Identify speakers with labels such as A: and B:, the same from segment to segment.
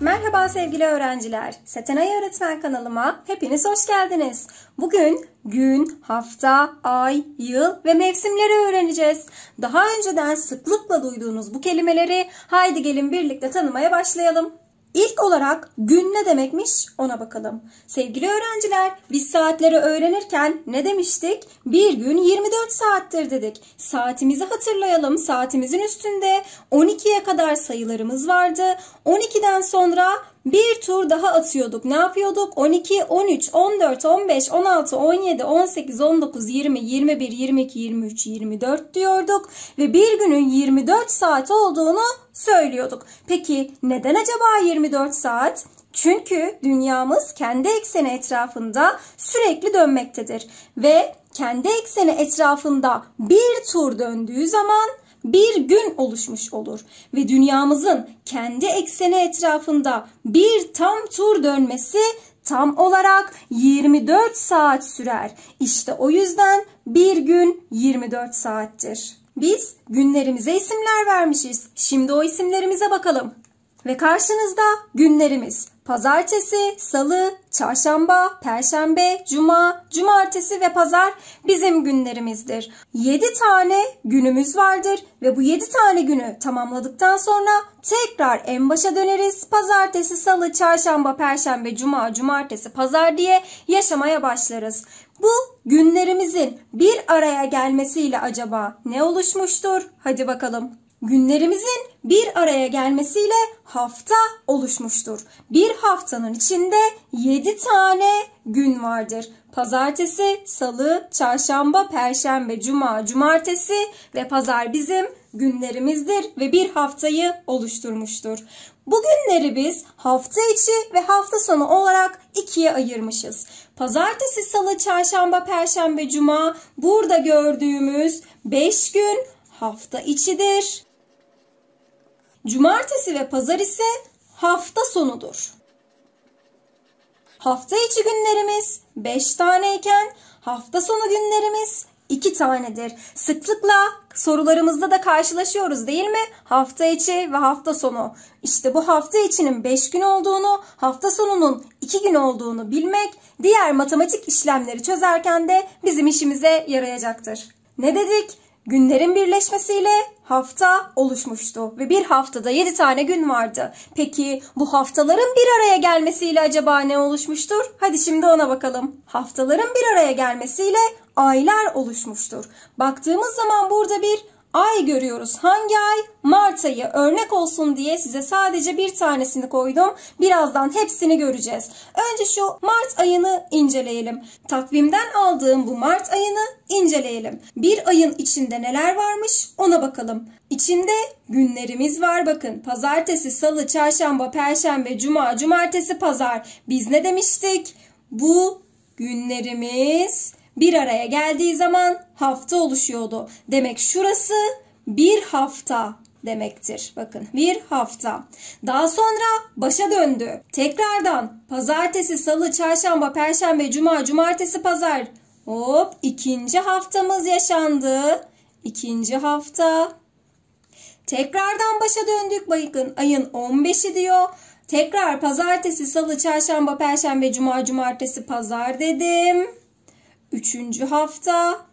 A: Merhaba sevgili öğrenciler. Setenay Öğretmen kanalıma hepiniz hoş geldiniz. Bugün gün, hafta, ay, yıl ve mevsimleri öğreneceğiz. Daha önceden sıklıkla duyduğunuz bu kelimeleri haydi gelin birlikte tanımaya başlayalım. İlk olarak gün ne demekmiş ona bakalım. Sevgili öğrenciler biz saatleri öğrenirken ne demiştik? Bir gün 24 saattir dedik. Saatimizi hatırlayalım. Saatimizin üstünde 12'ye kadar sayılarımız vardı. 12'den sonra bir tur daha atıyorduk. Ne yapıyorduk? 12, 13, 14, 15, 16, 17, 18, 19, 20, 21, 22, 23, 24 diyorduk. Ve bir günün 24 saat olduğunu söylüyorduk. Peki neden acaba 24 saat? Çünkü dünyamız kendi ekseni etrafında sürekli dönmektedir. Ve kendi ekseni etrafında bir tur döndüğü zaman bir gün oluşmuş olur ve dünyamızın kendi ekseni etrafında bir tam tur dönmesi tam olarak 24 saat sürer. İşte o yüzden bir gün 24 saattir. Biz günlerimize isimler vermişiz. Şimdi o isimlerimize bakalım. Ve karşınızda günlerimiz. Pazartesi, salı, çarşamba, perşembe, cuma, cumartesi ve pazar bizim günlerimizdir. 7 tane günümüz vardır ve bu 7 tane günü tamamladıktan sonra tekrar en başa döneriz. Pazartesi, salı, çarşamba, perşembe, cuma, cumartesi, pazar diye yaşamaya başlarız. Bu günlerimizin bir araya gelmesiyle acaba ne oluşmuştur? Hadi bakalım günlerimizin bir araya gelmesiyle hafta oluşmuştur. Bir haftanın içinde 7 tane gün vardır. Pazartesi, salı, çarşamba, perşembe, cuma, cumartesi ve pazar bizim günlerimizdir ve bir haftayı oluşturmuştur. Bu günleri biz hafta içi ve hafta sonu olarak ikiye ayırmışız. Pazartesi, salı, çarşamba, perşembe, cuma burada gördüğümüz 5 gün hafta içidir. Cumartesi ve pazar ise hafta sonudur. Hafta içi günlerimiz 5 taneyken hafta sonu günlerimiz 2 tanedir. Sıklıkla sorularımızda da karşılaşıyoruz değil mi? Hafta içi ve hafta sonu. İşte bu hafta içinin 5 gün olduğunu, hafta sonunun 2 gün olduğunu bilmek diğer matematik işlemleri çözerken de bizim işimize yarayacaktır. Ne dedik? Günlerin birleşmesiyle hafta oluşmuştu ve bir haftada 7 tane gün vardı. Peki bu haftaların bir araya gelmesiyle acaba ne oluşmuştur? Hadi şimdi ona bakalım. Haftaların bir araya gelmesiyle aylar oluşmuştur. Baktığımız zaman burada bir ay görüyoruz. Hangi ay? Mart ayı. Örnek olsun diye size sadece bir tanesini koydum. Birazdan hepsini göreceğiz. Önce şu Mart ayını inceleyelim. Takvimden aldığım bu Mart ayını inceleyelim. Bir ayın içinde neler varmış ona bakalım. İçinde günlerimiz var bakın. Pazartesi, salı, çarşamba, perşembe, cuma, cumartesi, pazar. Biz ne demiştik? Bu günlerimiz bir araya geldiği zaman hafta oluşuyordu. Demek şurası bir hafta demektir. Bakın bir hafta. Daha sonra başa döndü. Tekrardan pazartesi, salı, çarşamba, perşembe, cuma, cumartesi, pazar. Hop ikinci haftamız yaşandı. İkinci hafta. Tekrardan başa döndük. Bakın ayın 15'i diyor. Tekrar pazartesi, salı, çarşamba, perşembe, cuma, cumartesi, pazar dedim. Üçüncü hafta.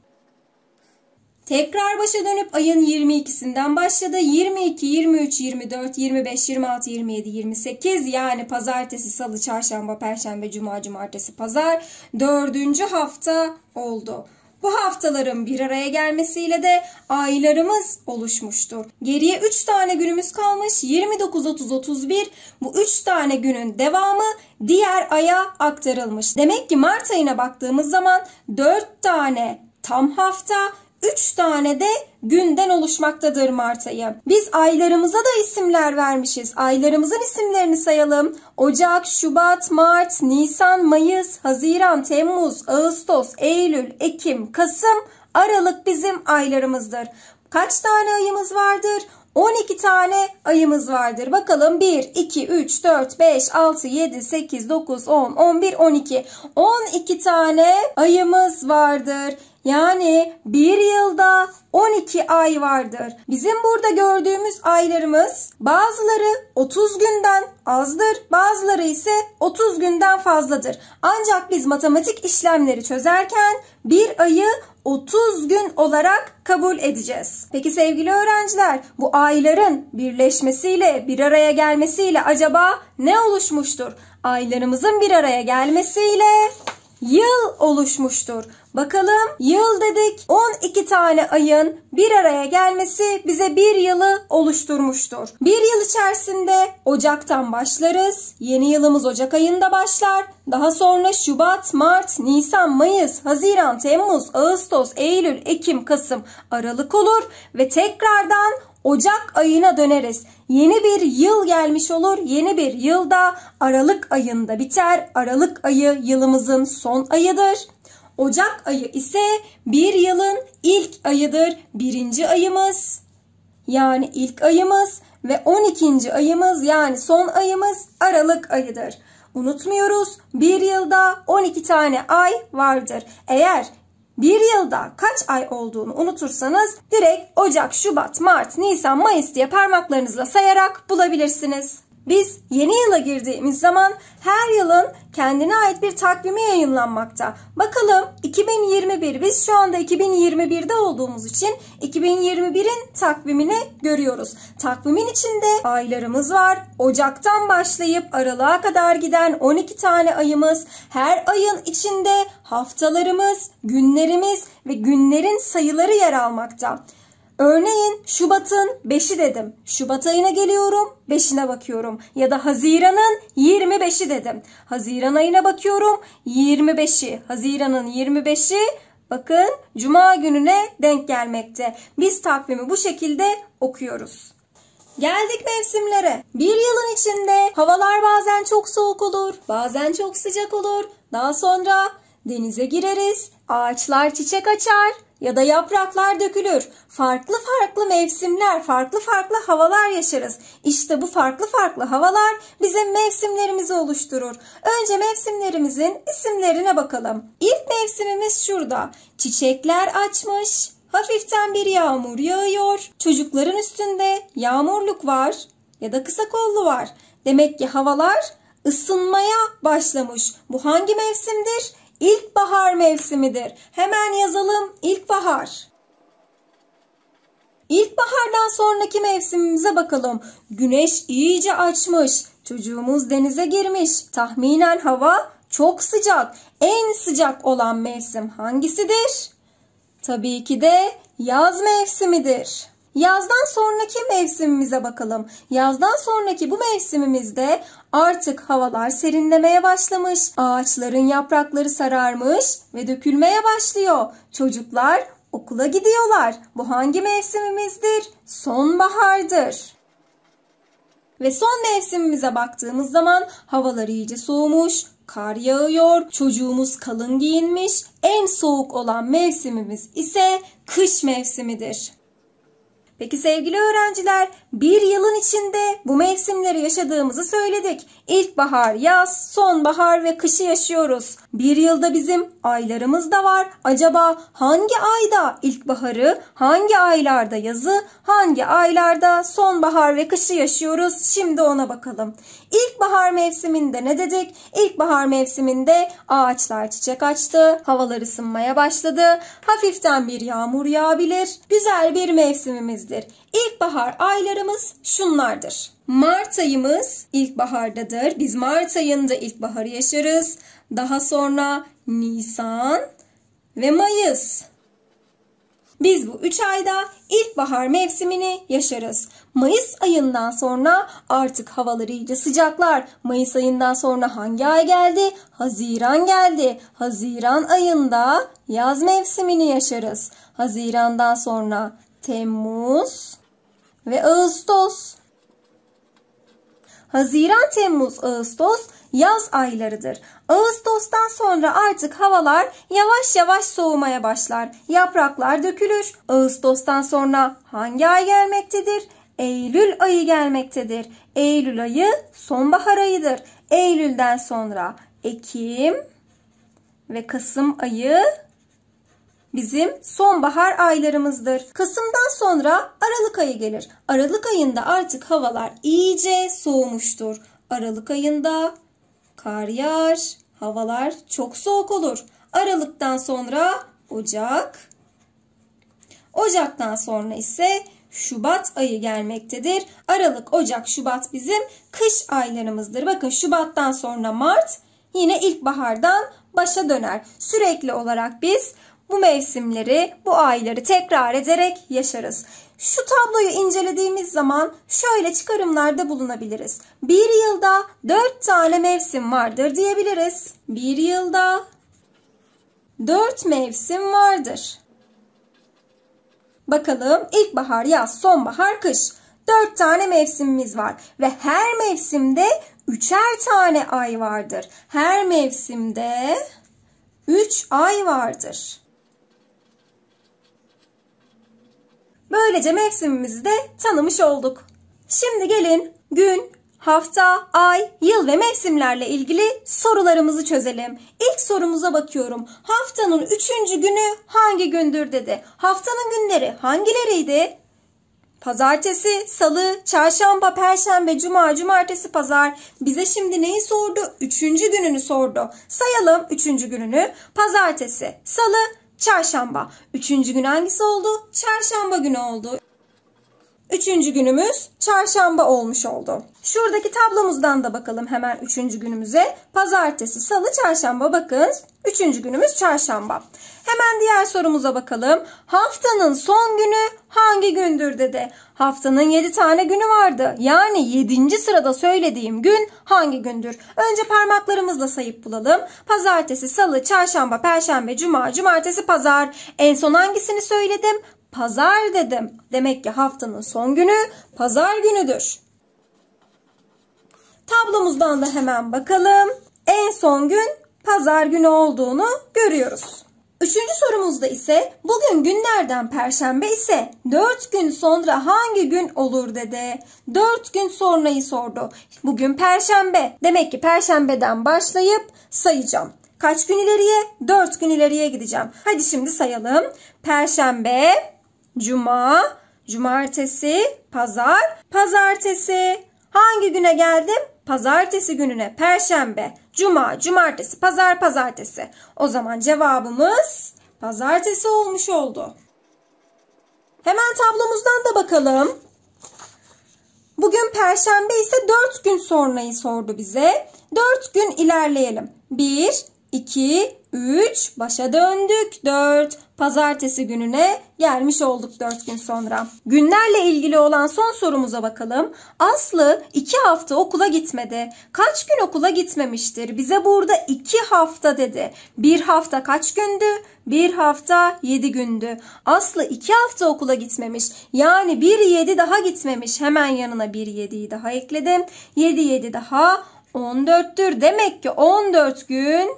A: Tekrar başa dönüp ayın 22'sinden başladı. 22, 23, 24, 25, 26, 27, 28 yani pazartesi, salı, çarşamba, perşembe, cuma, cumartesi, pazar dördüncü hafta oldu. Bu haftaların bir araya gelmesiyle de aylarımız oluşmuştur. Geriye 3 tane günümüz kalmış 29, 30, 31 bu 3 tane günün devamı diğer aya aktarılmış. Demek ki Mart ayına baktığımız zaman 4 tane tam hafta 3 tane de günden oluşmaktadır Mart ayı. Biz aylarımıza da isimler vermişiz. Aylarımızın isimlerini sayalım. Ocak, Şubat, Mart, Nisan, Mayıs, Haziran, Temmuz, Ağustos, Eylül, Ekim, Kasım, Aralık bizim aylarımızdır. Kaç tane ayımız vardır? 12 tane ayımız vardır. Bakalım 1, 2, 3, 4, 5, 6, 7, 8, 9, 10, 11, 12. 12 tane ayımız vardır. Yani bir yılda 12 ay vardır. Bizim burada gördüğümüz aylarımız bazıları 30 günden azdır, bazıları ise 30 günden fazladır. Ancak biz matematik işlemleri çözerken bir ayı 30 gün olarak kabul edeceğiz. Peki sevgili öğrenciler bu ayların birleşmesiyle bir araya gelmesiyle acaba ne oluşmuştur? Aylarımızın bir araya gelmesiyle yıl oluşmuştur. Bakalım yıl dedik 12 tane ayın bir araya gelmesi bize bir yılı oluşturmuştur. Bir yıl içerisinde Ocak'tan başlarız. Yeni yılımız Ocak ayında başlar. Daha sonra Şubat, Mart, Nisan, Mayıs, Haziran, Temmuz, Ağustos, Eylül, Ekim, Kasım, Aralık olur ve tekrardan Ocak ayına döneriz. Yeni bir yıl gelmiş olur. Yeni bir yılda Aralık ayında biter. Aralık ayı yılımızın son ayıdır. Ocak ayı ise bir yılın ilk ayıdır. Birinci ayımız yani ilk ayımız ve 12. ayımız yani son ayımız Aralık ayıdır. Unutmuyoruz bir yılda 12 tane ay vardır. Eğer bir yılda kaç ay olduğunu unutursanız direkt Ocak, Şubat, Mart, Nisan, Mayıs diye parmaklarınızla sayarak bulabilirsiniz. Biz yeni yıla girdiğimiz zaman her yılın kendine ait bir takvimi yayınlanmakta. Bakalım 2021 biz şu anda 2021'de olduğumuz için 2021'in takvimini görüyoruz. Takvimin içinde aylarımız var. Ocaktan başlayıp aralığa kadar giden 12 tane ayımız, her ayın içinde haftalarımız, günlerimiz ve günlerin sayıları yer almakta. Örneğin Şubat'ın 5'i dedim. Şubat ayına geliyorum, 5'ine bakıyorum. Ya da Haziran'ın 25'i dedim. Haziran ayına bakıyorum, 25'i. Haziran'ın 25'i bakın cuma gününe denk gelmekte. Biz takvimi bu şekilde okuyoruz. Geldik mevsimlere. Bir yılın içinde havalar bazen çok soğuk olur, bazen çok sıcak olur. Daha sonra denize gireriz, ağaçlar çiçek açar, ya da yapraklar dökülür. Farklı farklı mevsimler, farklı farklı havalar yaşarız. İşte bu farklı farklı havalar bizim mevsimlerimizi oluşturur. Önce mevsimlerimizin isimlerine bakalım. İlk mevsimimiz şurada. Çiçekler açmış, hafiften bir yağmur yağıyor. Çocukların üstünde yağmurluk var ya da kısa kollu var. Demek ki havalar ısınmaya başlamış. Bu hangi mevsimdir? İlkbahar mevsimidir. Hemen yazalım ilkbahar. İlkbahardan sonraki mevsimimize bakalım. Güneş iyice açmış. Çocuğumuz denize girmiş. Tahminen hava çok sıcak. En sıcak olan mevsim hangisidir? Tabii ki de yaz mevsimidir. Yazdan sonraki mevsimimize bakalım. Yazdan sonraki bu mevsimimizde artık havalar serinlemeye başlamış. Ağaçların yaprakları sararmış ve dökülmeye başlıyor. Çocuklar okula gidiyorlar. Bu hangi mevsimimizdir? Sonbahardır. Ve son mevsimimize baktığımız zaman havalar iyice soğumuş, kar yağıyor, çocuğumuz kalın giyinmiş. En soğuk olan mevsimimiz ise kış mevsimidir. Peki sevgili öğrenciler bir yılın içinde bu mevsimleri yaşadığımızı söyledik. İlkbahar, yaz, sonbahar ve kışı yaşıyoruz. Bir yılda bizim aylarımız da var. Acaba hangi ayda ilkbaharı, hangi aylarda yazı, hangi aylarda sonbahar ve kışı yaşıyoruz? Şimdi ona bakalım. İlkbahar mevsiminde ne dedik? İlkbahar mevsiminde ağaçlar çiçek açtı, havalar ısınmaya başladı, hafiften bir yağmur yağabilir. Güzel bir mevsimimizdir. İlkbahar aylarımız şunlardır. Mart ayımız ilkbahardadır. Biz Mart ayında ilkbaharı yaşarız. Daha sonra Nisan ve Mayıs. Biz bu 3 ayda ilkbahar mevsimini yaşarız. Mayıs ayından sonra artık havalar iyice sıcaklar. Mayıs ayından sonra hangi ay geldi? Haziran geldi. Haziran ayında yaz mevsimini yaşarız. Hazirandan sonra Temmuz, ve Ağustos. Haziran, Temmuz, Ağustos yaz aylarıdır. Ağustos'tan sonra artık havalar yavaş yavaş soğumaya başlar. Yapraklar dökülür. Ağustos'tan sonra hangi ay gelmektedir? Eylül ayı gelmektedir. Eylül ayı sonbahar ayıdır. Eylül'den sonra Ekim ve Kasım ayı bizim sonbahar aylarımızdır. Kasım'dan sonra Aralık ayı gelir. Aralık ayında artık havalar iyice soğumuştur. Aralık ayında kar yağar, havalar çok soğuk olur. Aralıktan sonra Ocak, Ocaktan sonra ise Şubat ayı gelmektedir. Aralık, Ocak, Şubat bizim kış aylarımızdır. Bakın Şubattan sonra Mart yine ilkbahardan başa döner. Sürekli olarak biz bu mevsimleri, bu ayları tekrar ederek yaşarız. Şu tabloyu incelediğimiz zaman şöyle çıkarımlarda bulunabiliriz. Bir yılda dört tane mevsim vardır diyebiliriz. Bir yılda dört mevsim vardır. Bakalım ilkbahar, yaz, sonbahar, kış. Dört tane mevsimimiz var ve her mevsimde üçer tane ay vardır. Her mevsimde üç ay vardır. Böylece mevsimimizi de tanımış olduk. Şimdi gelin gün, hafta, ay, yıl ve mevsimlerle ilgili sorularımızı çözelim. İlk sorumuza bakıyorum. Haftanın üçüncü günü hangi gündür dedi. Haftanın günleri hangileriydi? Pazartesi, salı, çarşamba, perşembe, cuma, cumartesi, pazar bize şimdi neyi sordu? Üçüncü gününü sordu. Sayalım üçüncü gününü. Pazartesi, salı, Çarşamba. Üçüncü gün hangisi oldu? Çarşamba günü oldu. Üçüncü günümüz çarşamba olmuş oldu. Şuradaki tablomuzdan da bakalım hemen üçüncü günümüze. Pazartesi, salı, çarşamba bakın. Üçüncü günümüz çarşamba. Hemen diğer sorumuza bakalım. Haftanın son günü hangi gündür dedi. Haftanın yedi tane günü vardı. Yani yedinci sırada söylediğim gün hangi gündür? Önce parmaklarımızla sayıp bulalım. Pazartesi, salı, çarşamba, perşembe, cuma, cumartesi, pazar. En son hangisini söyledim? Pazar dedim. Demek ki haftanın son günü pazar günüdür. Tablomuzdan da hemen bakalım. En son gün pazar günü olduğunu görüyoruz. Üçüncü sorumuzda ise bugün günlerden perşembe ise 4 gün sonra hangi gün olur dedi. 4 gün sonrayı sordu. Bugün perşembe. Demek ki perşembeden başlayıp sayacağım. Kaç gün ileriye? 4 gün ileriye gideceğim. Hadi şimdi sayalım. Perşembe, cuma, cumartesi, pazar, pazartesi. Hangi güne geldim? Pazartesi gününe, perşembe, cuma, cumartesi, pazar, pazartesi. O zaman cevabımız pazartesi olmuş oldu. Hemen tablomuzdan da bakalım. Bugün perşembe ise 4 gün sonrayı sordu bize. 4 gün ilerleyelim. 1, 2, 3, başa döndük 4. Pazartesi gününe gelmiş olduk 4 gün sonra. Günlerle ilgili olan son sorumuza bakalım. Aslı 2 hafta okula gitmedi. Kaç gün okula gitmemiştir? Bize burada 2 hafta dedi. 1 hafta kaç gündü? 1 hafta 7 gündü. Aslı 2 hafta okula gitmemiş. Yani 1 7 daha gitmemiş. Hemen yanına 1 7'yi daha ekledim. 7 7 daha 14'tür. Demek ki 14 gün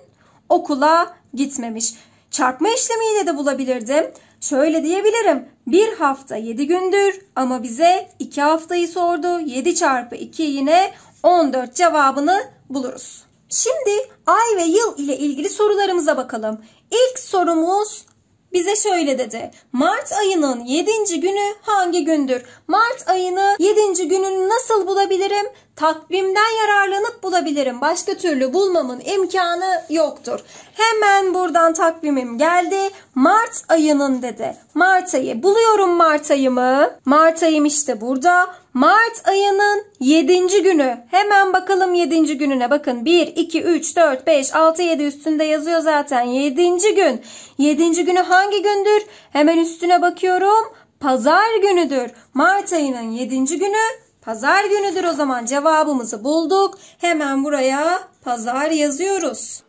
A: okula gitmemiş. Çarpma işlemiyle de bulabilirdim. Şöyle diyebilirim. Bir hafta 7 gündür ama bize 2 haftayı sordu. 7 çarpı 2 yine 14 cevabını buluruz. Şimdi ay ve yıl ile ilgili sorularımıza bakalım. İlk sorumuz bize şöyle dedi. Mart ayının 7. günü hangi gündür? Mart ayını 7. gününü nasıl bulabilirim? Takvimden yararlanıp bulabilirim. Başka türlü bulmamın imkanı yoktur. Hemen buradan takvimim geldi. Mart ayının dedi. Mart ayı. Buluyorum Mart ayımı. Mart ayım işte burada. Mart ayının 7. günü. Hemen bakalım 7. gününe. Bakın 1, 2, 3, 4, 5, 6, 7 üstünde yazıyor zaten. 7. gün. 7. günü hangi gündür? Hemen üstüne bakıyorum. Pazar günüdür. Mart ayının 7. günü pazar günüdür o zaman. Cevabımızı bulduk. Hemen buraya pazar yazıyoruz.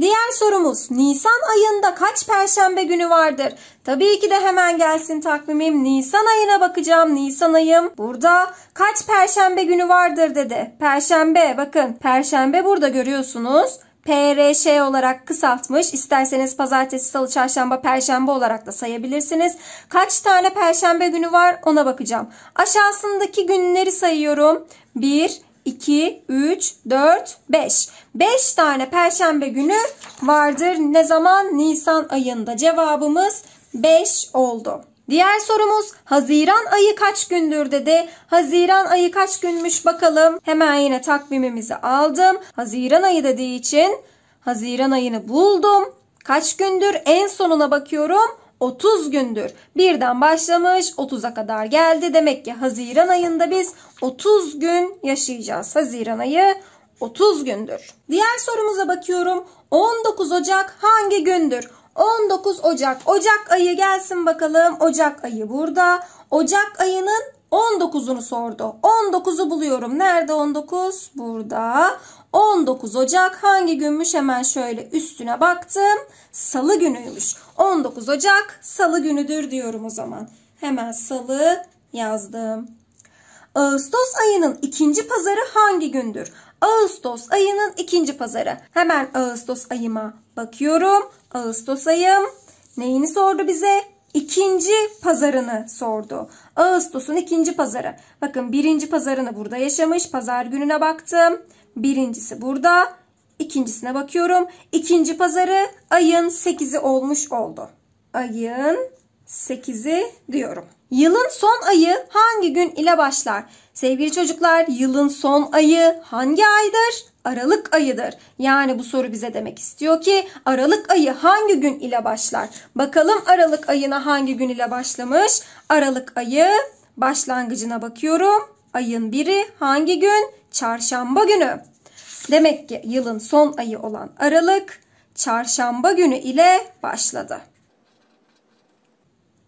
A: Diğer sorumuz Nisan ayında kaç perşembe günü vardır? Tabii ki de hemen gelsin takvimim. Nisan ayına bakacağım. Nisan ayım burada kaç perşembe günü vardır dedi. Perşembe bakın perşembe burada görüyorsunuz. PRŞ olarak kısaltmış. İsterseniz pazartesi, salı, çarşamba, perşembe olarak da sayabilirsiniz. Kaç tane perşembe günü var ona bakacağım. Aşağısındaki günleri sayıyorum. 1, 2, 3, 4, 5. 5 tane perşembe günü vardır. Ne zaman? Nisan ayında. Cevabımız 5 oldu. Diğer sorumuz Haziran ayı kaç gündür dedi. Haziran ayı kaç günmüş bakalım. Hemen yine takvimimizi aldım. Haziran ayı dediği için Haziran ayını buldum. Kaç gündür en sonuna bakıyorum. 30 gündür. Birden başlamış 30'a kadar geldi. Demek ki Haziran ayında biz 30 gün yaşayacağız. Haziran ayı 30 gündür. Diğer sorumuza bakıyorum. 19 Ocak hangi gündür? 19 Ocak. Ocak ayı gelsin bakalım. Ocak ayı burada. Ocak ayının 19'unu sordu. 19'u buluyorum. Nerede 19? Burada. 19 Ocak hangi günmüş hemen şöyle üstüne baktım. Salı günüymüş. 19 Ocak salı günüdür diyorum o zaman. Hemen salı yazdım. Ağustos ayının ikinci pazarı hangi gündür? Ağustos ayının ikinci pazarı. Hemen Ağustos ayıma bakıyorum. Ağustos ayım neyini sordu bize? İkinci pazarını sordu. Ağustos'un ikinci pazarı. Bakın birinci pazarını burada yaşamış. Pazar gününe baktım. Birincisi burada. İkincisine bakıyorum. İkinci pazarı ayın 8'i olmuş oldu. Ayın 8'i diyorum. Yılın son ayı hangi gün ile başlar? Sevgili çocuklar, yılın son ayı hangi aydır? Aralık ayıdır. Yani bu soru bize demek istiyor ki Aralık ayı hangi gün ile başlar? Bakalım Aralık ayına hangi gün ile başlamış? Aralık ayı başlangıcına bakıyorum. Ayın biri hangi gün? çarşamba günü. Demek ki yılın son ayı olan Aralık çarşamba günü ile başladı.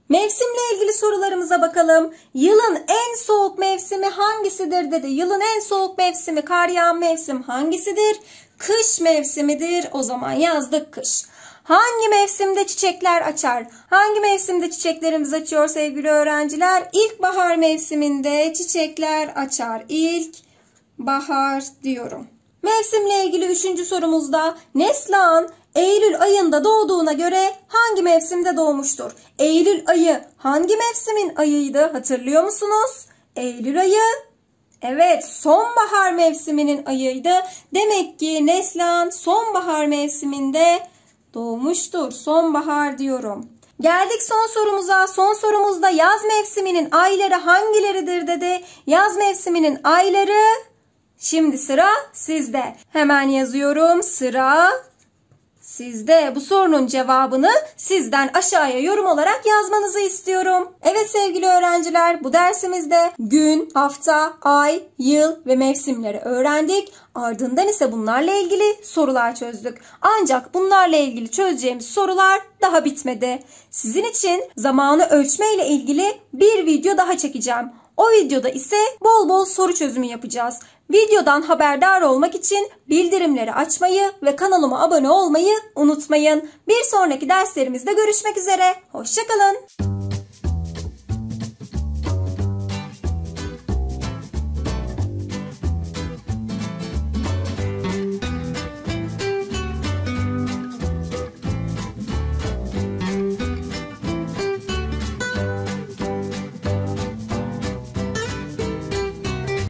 A: Mevsimle ilgili sorularımıza bakalım. Yılın en soğuk mevsimi hangisidir dedi. Yılın en soğuk mevsimi kar yağan mevsim hangisidir? Kış mevsimidir. O zaman yazdık kış. Hangi mevsimde çiçekler açar? Hangi mevsimde çiçeklerimiz açıyor sevgili öğrenciler? İlkbahar mevsiminde çiçekler açar. İlk bahar diyorum. Mevsimle ilgili üçüncü sorumuzda Neslan Eylül ayında doğduğuna göre hangi mevsimde doğmuştur? Eylül ayı hangi mevsimin ayıydı hatırlıyor musunuz? Eylül ayı Evet sonbahar mevsiminin ayıydı. Demek ki Neslan sonbahar mevsiminde doğmuştur. Sonbahar diyorum. Geldik son sorumuza. Son sorumuzda yaz mevsiminin ayları hangileridir dedi. Yaz mevsiminin ayları Şimdi sıra sizde. Hemen yazıyorum. Sıra sizde. Bu sorunun cevabını sizden aşağıya yorum olarak yazmanızı istiyorum. Evet sevgili öğrenciler bu dersimizde gün, hafta, ay, yıl ve mevsimleri öğrendik. Ardından ise bunlarla ilgili sorular çözdük. Ancak bunlarla ilgili çözeceğimiz sorular daha bitmedi. Sizin için zamanı ölçme ile ilgili bir video daha çekeceğim. O videoda ise bol bol soru çözümü yapacağız. Videodan haberdar olmak için bildirimleri açmayı ve kanalıma abone olmayı unutmayın. Bir sonraki derslerimizde görüşmek üzere. Hoşçakalın.